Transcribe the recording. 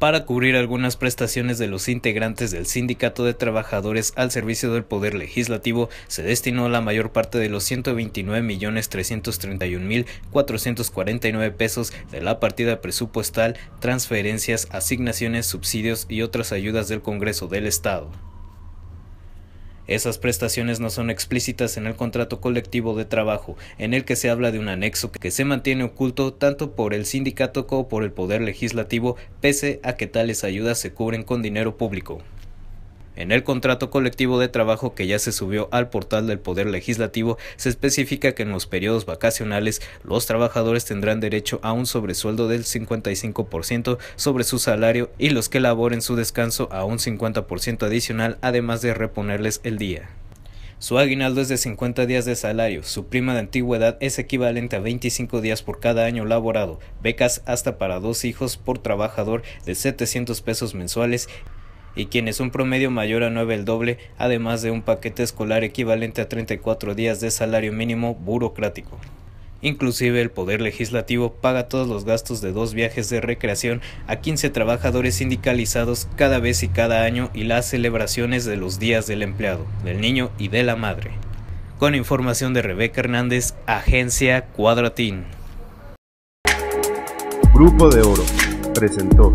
para cubrir algunas prestaciones de los integrantes del Sindicato de Trabajadores al servicio del Poder Legislativo, se destinó la mayor parte de los mil 129.331.449 pesos de la partida presupuestal, transferencias, asignaciones, subsidios y otras ayudas del Congreso del Estado. Esas prestaciones no son explícitas en el contrato colectivo de trabajo, en el que se habla de un anexo que se mantiene oculto tanto por el sindicato como por el Poder Legislativo, pese a que tales ayudas se cubren con dinero público. En el contrato colectivo de trabajo que ya se subió al portal del Poder Legislativo, se especifica que en los periodos vacacionales los trabajadores tendrán derecho a un sobresueldo del 55% sobre su salario y los que laboren su descanso a un 50% adicional, además de reponerles el día. Su aguinaldo es de 50 días de salario, su prima de antigüedad es equivalente a 25 días por cada año laborado, becas hasta para dos hijos por trabajador de 700 pesos mensuales y quienes un promedio mayor a 9 el doble, además de un paquete escolar equivalente a 34 días de salario mínimo burocrático. Inclusive el Poder Legislativo paga todos los gastos de dos viajes de recreación a 15 trabajadores sindicalizados cada vez y cada año y las celebraciones de los días del empleado, del niño y de la madre. Con información de Rebeca Hernández, Agencia Cuadratín. Grupo de Oro presentó.